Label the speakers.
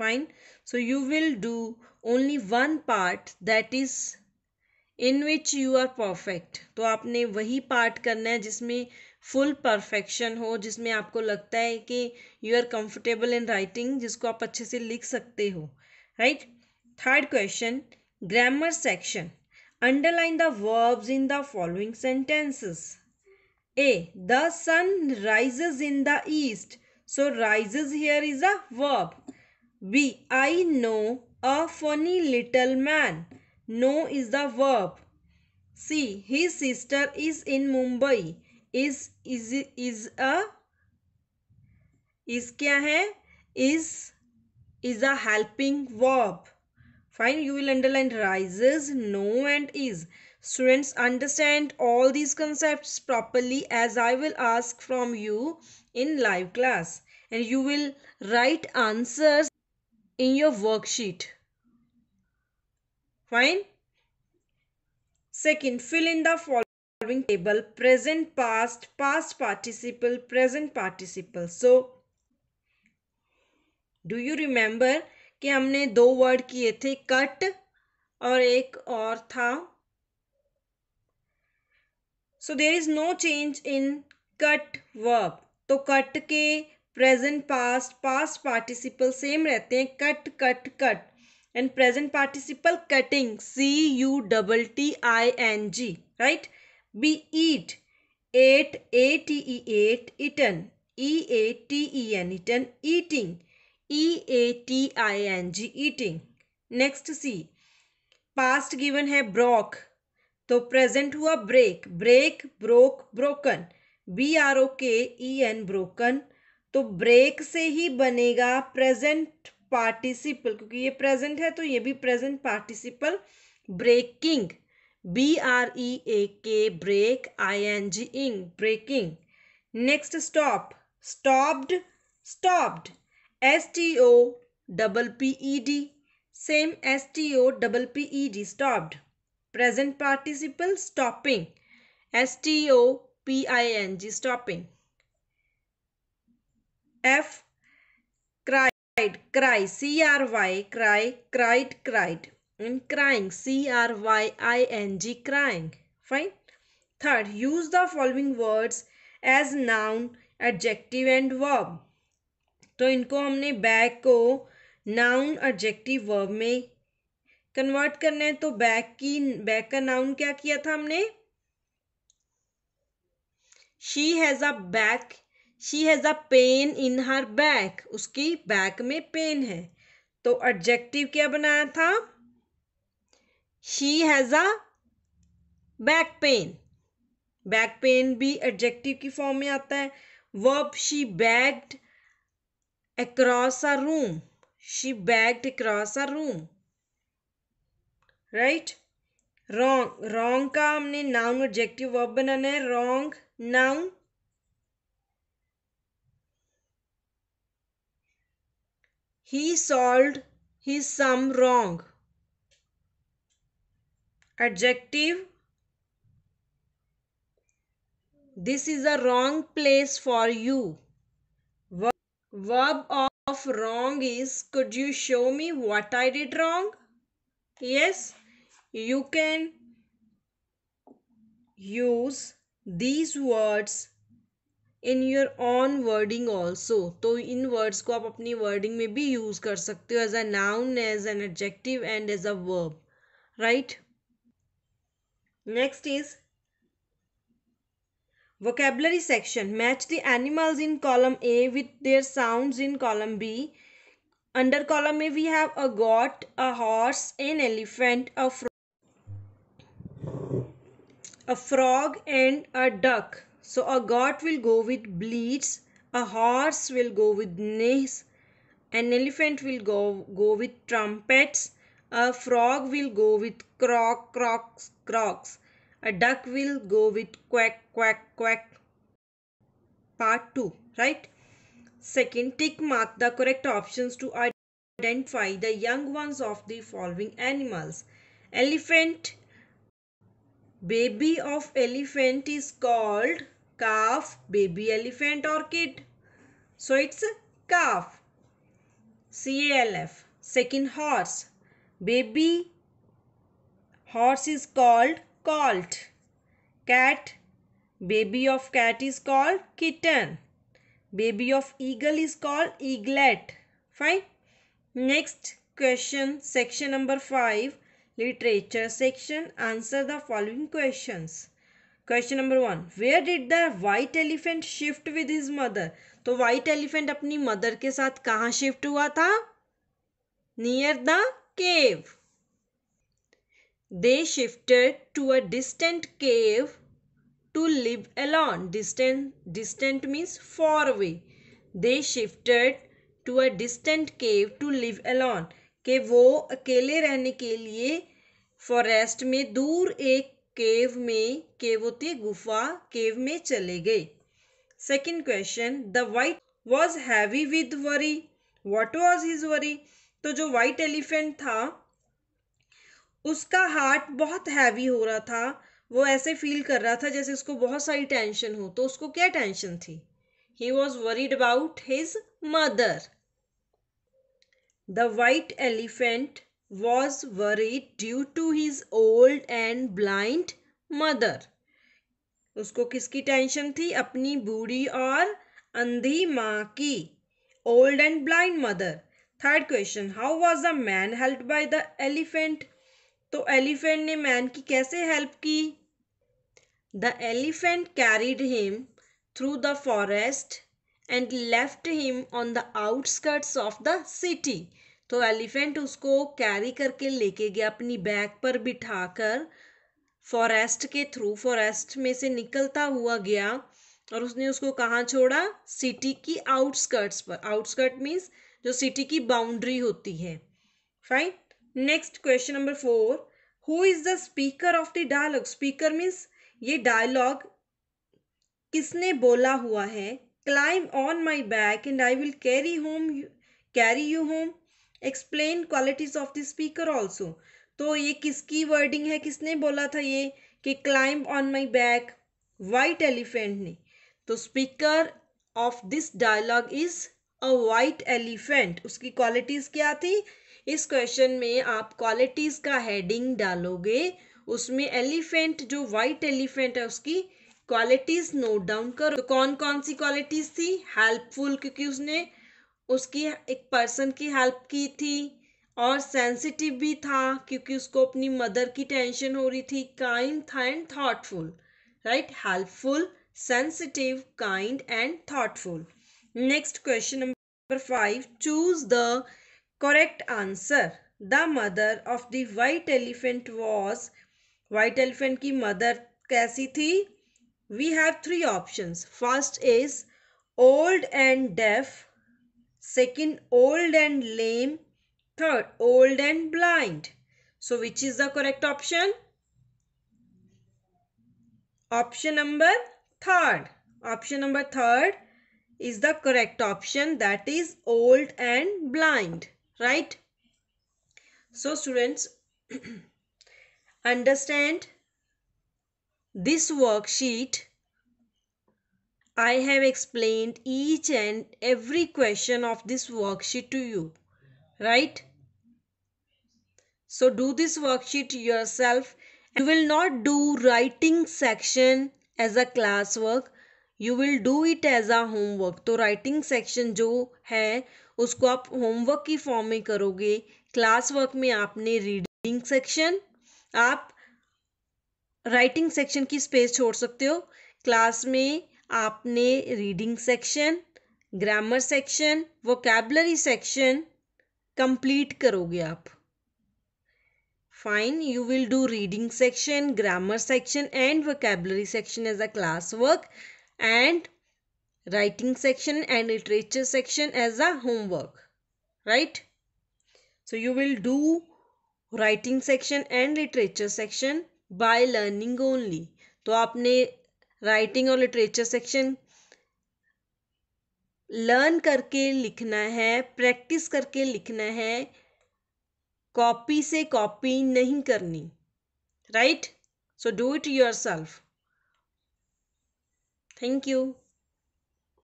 Speaker 1: fine so you will do only one part that is in which you are perfect तो आपने वही part करना है जिसमें फुल परफेक्शन हो जिसमें आपको लगता है कि you are comfortable in writing जिसको आप अच्छे से लिख सकते हो right third question grammar section underline the verbs in the following sentences a the sun rises in the east so rises here is a verb We, I know a funny little man. Know is the verb. See, his sister is in Mumbai. Is is is a is क्या है is is a helping verb. Fine, you will underline rises, know and is. Students understand all these concepts properly as I will ask from you in live class. And you will write answers in your worksheet. Fine. Second, fill in the following table present past, past participle, present participle. So, do you remember कि हमने दो word किए थे cut और एक और था so there is no change in cut verb तो कट के present past past participle same रहते हैं cut cut cut and present participle cutting C U double T I N G right B eat ate A T E ate eaten E A T E N eaten eating E A T I N G eating next C past given है broke तो present हुआ break break broke broken B R O K E N broken तो break से ही बनेगा present participle क्योंकि ये present है तो ये भी present participle breaking B R E A K break I N G ing breaking next stop stopped stopped S T O double P E D same S T O double P E D stopped present participle stopping S T O P I N G stopping F cried cry c r y cry cried cried and crying c r y i n g crying fine third use the following words as noun adjective and verb तो इनको हमने bag को noun adjective verb में convert करना है तो bag की bag का नाउन क्या किया था हमने she has a bag she has a pen in her back उसकी बैक में पेन है तो एडजेक्टिव क्या बनाया था she has a back pen back pen भी एडजेक्टिव की फॉर्म में आता है verb she bagged across a room she bagged across a room right wrong wrong का हमने नाउन adjective वर्ब बनाना है wrong noun he solved his sum wrong. Adjective This is a wrong place for you. Verb of wrong is could you show me what I did wrong? Yes, you can use these words in your own wording also तो in words को आप अपनी wording में भी use कर सकते हो as a noun as an adjective and as a verb right next is vocabulary section match the animals in column A with their sound in column B under column में we have a got a horse an elephant a fro a frog and a duck So a goat will go with bleats, a horse will go with neighs, an elephant will go, go with trumpets, a frog will go with croak, croaks, croaks. A duck will go with quack, quack, quack. Part 2, right? Second, tick mark the correct options to identify the young ones of the following animals. Elephant. Baby of elephant is called calf, baby elephant or kid. So it's calf. C-A-L-F. Second horse. Baby horse is called colt. Cat. Baby of cat is called kitten. Baby of eagle is called eaglet. Fine. Next question section number 5 literature section answer the following questions. Question number one where did the white elephant shift with his mother तो white elephant अपनी mother के साथ कहाँ shift हुआ था near the cave they shifted to a distant cave to live alone distant distant means far away they shifted to a distant cave to live alone के वो अकेले रहने के लिए फॉरेस्ट में दूर एक केव में केव होती गुफा केव में चले गए second question the white was heavy with worry what was his worry तो जो वाइट एलिफेंट था उसका हार्ट बहुत हैवी हो रहा था वो ऐसे फील कर रहा था जैसे उसको बहुत सारी टेंशन हो तो उसको क्या टेंशन थी he was worried about his mother the white elephant was worried due to his old and blind mother. उसको किसकी टेंशन थी अपनी बूढ़ी और अंधी माँ की old and blind mother third question how was the man help by the elephant तो एलिफेंट ने मैन की कैसे हेल्प की the elephant carried him through the forest and left him on the outskirts of the city तो elephant उसको carry करके लेके गया अपनी बैग पर बिठा कर फॉरेस्ट के थ्रू फॉरेस्ट में से निकलता हुआ गया और उसने उसको कहाँ छोड़ा सिटी की आउटस्कर्ट्स पर आउटस्कर्ट मीन्स जो सिटी की बाउंड्री होती है right next question number four who is the speaker of the dialogue speaker means ये डायलॉग किसने बोला हुआ है climb on my back and I will carry home carry you home explain qualities of the speaker also तो ये किसकी wording है किसने बोला था ये कि climb on my back white elephant ने तो speaker of this dialogue is a white elephant उसकी क्वालिटीज क्या थी इस क्वेश्चन में आप क्वालिटीज का हेडिंग डालोगे उसमें एलिफेंट जो वाइट एलिफेंट है उसकी क्वालिटीज नोट डाउन करो तो कौन कौन सी क्वालिटीज थी हेल्पफुल क्योंकि उसने उसकी एक पर्सन की हेल्प की थी और सेंसिटिव भी था क्योंकि उसको अपनी मदर की टेंशन हो रही थी काइंड था and thoughtful right helpful sensitive kind and thoughtful next question number five choose the correct answer the mother of the white elephant was white elephant की मदर कैसी थी we have three option first is old and deaf second old and lame, third old and blind. So which is the correct option? Option number third. Option number third is the correct option that is old and blind, right? So students, understand this worksheet I have explained each and every question of this worksheet to you, right? So do this worksheet yourself. You will not do writing section as a classwork. You will do it as a homework तो writing section जो है उसको आप homework की form में करोगे class work में आपने reading section, आप writing section की space छोड़ सकते हो क्लास में आपने reading section grammar section vocabulary section complete करोगे आप fine you will do reading section grammar section and vocabulary section as a class work and writing section and literature section as a homework right so you will do writing section and literature section by learning only तो आपने writing और literature section learn करके लिखना है practice करके लिखना है copy से कॉपी नहीं करनी right so do it yourself thank you